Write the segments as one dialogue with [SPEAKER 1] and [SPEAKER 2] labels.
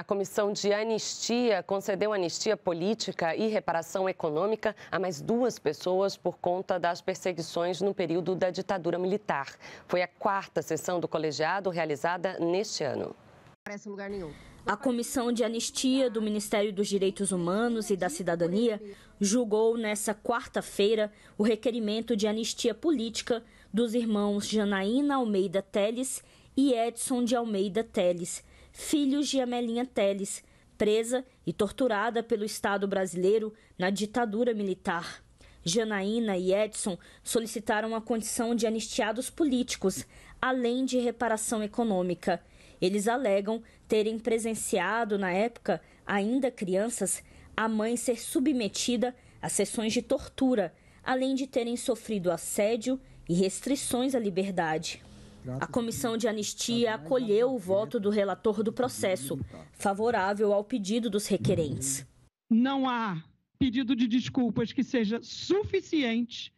[SPEAKER 1] A Comissão de Anistia concedeu anistia política e reparação econômica a mais duas pessoas por conta das perseguições no período da ditadura militar. Foi a quarta sessão do colegiado realizada neste ano. A Comissão de Anistia do Ministério dos Direitos Humanos e da Cidadania
[SPEAKER 2] julgou nesta quarta-feira o requerimento de anistia política dos irmãos Janaína Almeida Teles e Edson de Almeida Teles, filhos de Amelinha Teles, presa e torturada pelo Estado brasileiro na ditadura militar. Janaína e Edson solicitaram a condição de anistiados políticos, além de reparação econômica. Eles alegam terem presenciado, na época, ainda crianças, a mãe ser submetida a sessões de tortura, além de terem sofrido assédio e restrições à liberdade. A comissão de anistia acolheu o voto do relator do é processo, favorável ao pedido dos requerentes.
[SPEAKER 3] Não há pedido de desculpas que seja suficiente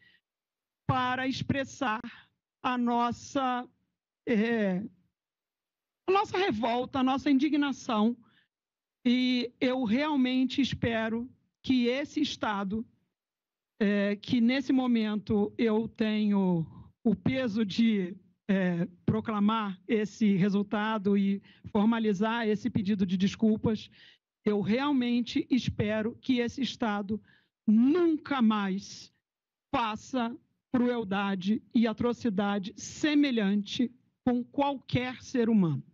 [SPEAKER 3] para expressar a nossa, é, a nossa revolta, a nossa indignação. E eu realmente espero que esse Estado, é, que nesse momento eu tenho o peso de é, proclamar esse resultado e formalizar esse pedido de desculpas. Eu realmente espero que esse Estado nunca mais faça crueldade e atrocidade semelhante com qualquer ser humano.